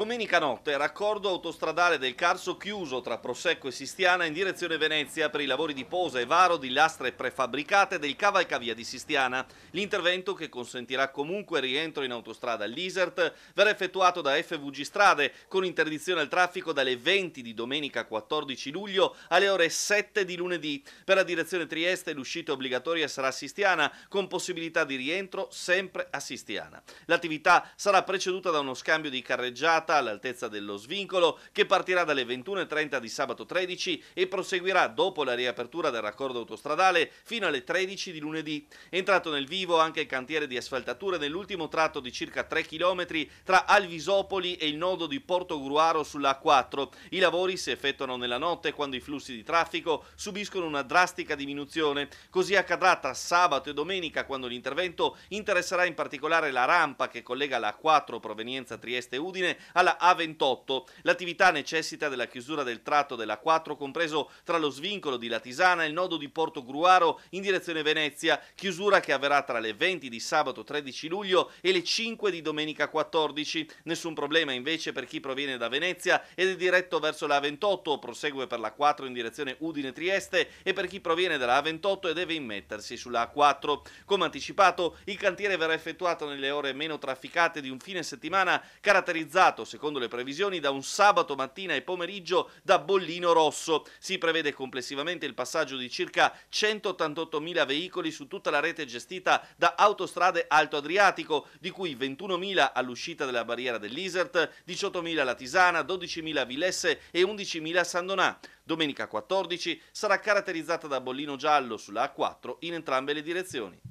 Domenica notte, raccordo autostradale del Carso chiuso tra Prosecco e Sistiana in direzione Venezia per i lavori di posa e varo di lastre prefabbricate del cavalcavia di Sistiana. L'intervento, che consentirà comunque il rientro in autostrada all'Isert, verrà effettuato da FVG Strade con interdizione al traffico dalle 20 di domenica 14 luglio alle ore 7 di lunedì. Per la direzione Trieste l'uscita obbligatoria sarà a Sistiana con possibilità di rientro sempre a Sistiana. L'attività sarà preceduta da uno scambio di carreggiata serata all'altezza dello svincolo che partirà dalle 21.30 di sabato 13 e proseguirà dopo la riapertura del raccordo autostradale fino alle 13 di lunedì. È entrato nel vivo anche il cantiere di asfaltature nell'ultimo tratto di circa 3 km tra Alvisopoli e il nodo di Porto Gruaro sulla A4. I lavori si effettuano nella notte quando i flussi di traffico subiscono una drastica diminuzione. Così accadrà tra sabato e domenica quando l'intervento interesserà in particolare la rampa che collega la A4 provenienza Trieste-Udine alla A28. L'attività necessita della chiusura del tratto della 4 compreso tra lo svincolo di Latisana e il nodo di Porto Gruaro in direzione Venezia, chiusura che avverrà tra le 20 di sabato 13 luglio e le 5 di domenica 14. Nessun problema invece per chi proviene da Venezia ed è diretto verso la A28, prosegue per la 4 in direzione Udine-Trieste e per chi proviene dalla A28 e deve immettersi sulla A4. Come anticipato, il cantiere verrà effettuato nelle ore meno trafficate di un fine settimana caratterizzato secondo le previsioni, da un sabato mattina e pomeriggio da bollino rosso. Si prevede complessivamente il passaggio di circa 188.000 veicoli su tutta la rete gestita da Autostrade Alto Adriatico, di cui 21.000 all'uscita della barriera dell'Isert, 18.000 alla Tisana, 12.000 a Vilesse e 11.000 a San Donà. Domenica 14 sarà caratterizzata da bollino giallo sulla A4 in entrambe le direzioni.